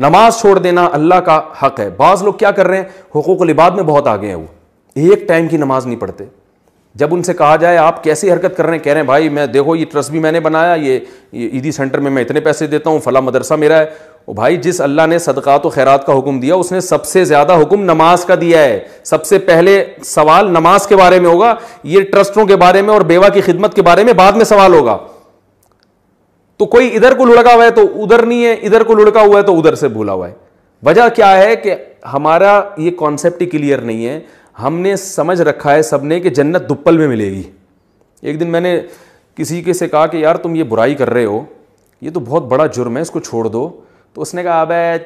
नमाज छोड़ देना अल्लाह का हक है बाज़ लोग क्या कर रहे हैं हकूक़ लिबाद में बहुत आगे हैं वो एक टाइम की नमाज नहीं पढ़ते जब उनसे कहा जाए आप कैसी हरकत कर रहे हैं कह रहे हैं भाई मैं देखो ये ट्रस्ट भी मैंने बनाया ये, ईदी सेंटर में मैं इतने पैसे देता हूँ फला मदरसा मेरा है भाई जिस अल्लाह ने सदक़ात व खैरात का हुक्म दिया उसने सबसे ज़्यादा हुक्म नमाज का दिया है सबसे पहले सवाल नमाज के बारे में होगा ये ट्रस्टों के बारे में और बेवा की खिदमत के बारे में बाद में सवाल होगा तो कोई इधर को लुढ़का हुआ है तो उधर नहीं है इधर को लुढ़का हुआ है तो उधर से भूला हुआ है वजह क्या है कि हमारा ये कॉन्सेप्ट ही क्लियर नहीं है हमने समझ रखा है सबने कि जन्नत दुप्पल में मिलेगी एक दिन मैंने किसी के से कहा कि यार तुम ये बुराई कर रहे हो ये तो बहुत बड़ा जुर्म है इसको छोड़ दो तो उसने कहा अब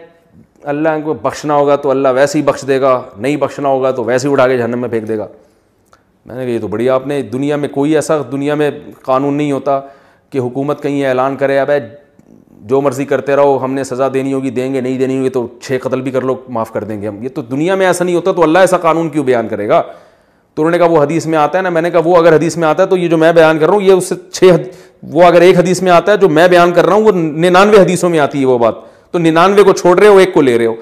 अल्लाह को बख्शना होगा तो अल्लाह वैसे ही बख्श देगा नहीं बख्शना होगा तो वैसे ही उठा के जहनम में फेंक देगा मैंने कहा ये तो बढ़िया आपने दुनिया में कोई ऐसा दुनिया में कानून नहीं होता कि हुकूमत कहीं ऐलान करे अब जो मर्ज़ी करते रहो हमने सज़ा देनी होगी देंगे नहीं देनी होगी तो छः कत्ल भी कर लो माफ़ कर देंगे हम ये तो दुनिया में ऐसा नहीं होता तो अल्लाह ऐसा कानून क्यों बयान करेगा तो उन्होंने कहा वो हदीस में आता है ना मैंने कहा वो अगर हदीस में आता है तो ये जो मैं बयान कर रहा हूँ ये उससे छः वो अगर एक हदीस में आता है जो मैं बयान कर रहा हूँ वो निन्यानवे हदीसों में आती है वो बात तो निन्यानवे को छोड़ रहे हो एक को ले रहे हो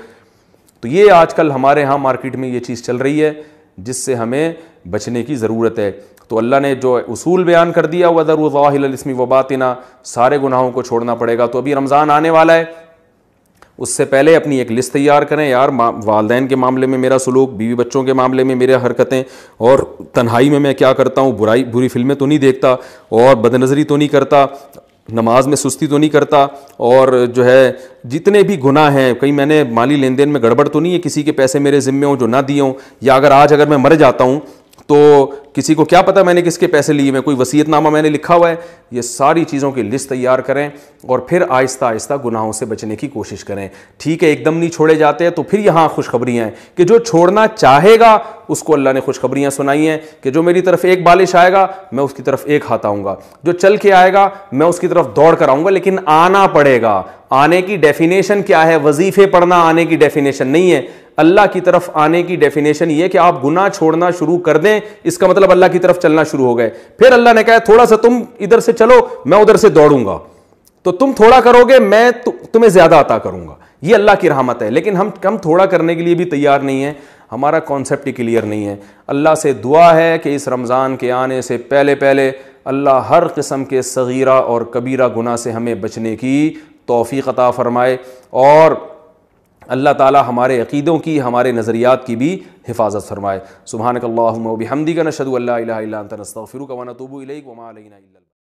तो ये आजकल हमारे यहाँ मार्केट में ये चीज़ चल रही है जिससे हमें बचने की ज़रूरत है तो अल्लाह ने जो उसूल बयान कर दिया वज़र वाहिलस्मी वबातना सारे गुनाहों को छोड़ना पड़ेगा तो अभी रमज़ान आने वाला है उससे पहले अपनी एक लिस्ट तैयार करें यार वालदेन के मामले में मेरा सलूक बीवी बच्चों के मामले में मेरे हरकतें और तन्हाई में मैं क्या करता हूँ बुराई बुरी फिल्में तो नहीं देखता और बदनजरी तो नहीं करता नमाज में सुस्ती तो नहीं करता और जो है जितने भी गुनाह हैं कहीं मैंने माली लेन देन में गड़बड़ तो नहीं है किसी के पैसे मेरे ज़िम्मे हों जो ना दिए हों या अगर आज अगर मैं मर जाता हूँ तो किसी को क्या पता मैंने किसके पैसे लिए मैं कोई वसीयतनामा मैंने लिखा हुआ है ये सारी चीज़ों की लिस्ट तैयार करें और फिर आहिस्ता आहिस्ता गुनाहों से बचने की कोशिश करें ठीक है एकदम नहीं छोड़े जाते हैं तो फिर यहाँ खुशखबरी है कि जो छोड़ना चाहेगा उसको अल्लाह ने खुशखबरियाँ सुनाई हैं कि जो मेरी तरफ एक बालिश आएगा मैं उसकी तरफ एक हाथ आऊँगा जो चल के आएगा मैं उसकी तरफ दौड़ कर आऊँगा लेकिन आना पड़ेगा आने की डेफिनेशन क्या है वजीफे पढ़ना आने की डेफिनेशन नहीं है अल्लाह की तरफ आने की डेफिनेशन ये कि आप गुनाह छोड़ना शुरू कर दें इसका मतलब अल्लाह की तरफ चलना शुरू हो गए फिर अल्लाह ने कहा थोड़ा सा तुम इधर से चलो मैं उधर से दौड़ूंगा तो तुम थोड़ा करोगे मैं तुम्हें ज्यादा अता करूंगा ये अल्लाह की रहमत है लेकिन हम कम थोड़ा करने के लिए भी तैयार नहीं है हमारा कॉन्सेप्ट ही क्लियर नहीं है अल्लाह से दुआ है कि इस रमज़ान के आने से पहले पहले अल्लाह हर किस्म के सगीरा और कबीरा गुना से हमें बचने की तोफ़ी अता फ़रमाए और अल्लाह ताला हमारे अकीदों की हमारे नज़रियात की भी हिफाजत फरमाए सुबहानकल्ला हमदी का नशद अल्ला नस्तफ़िर वनतूबू वमा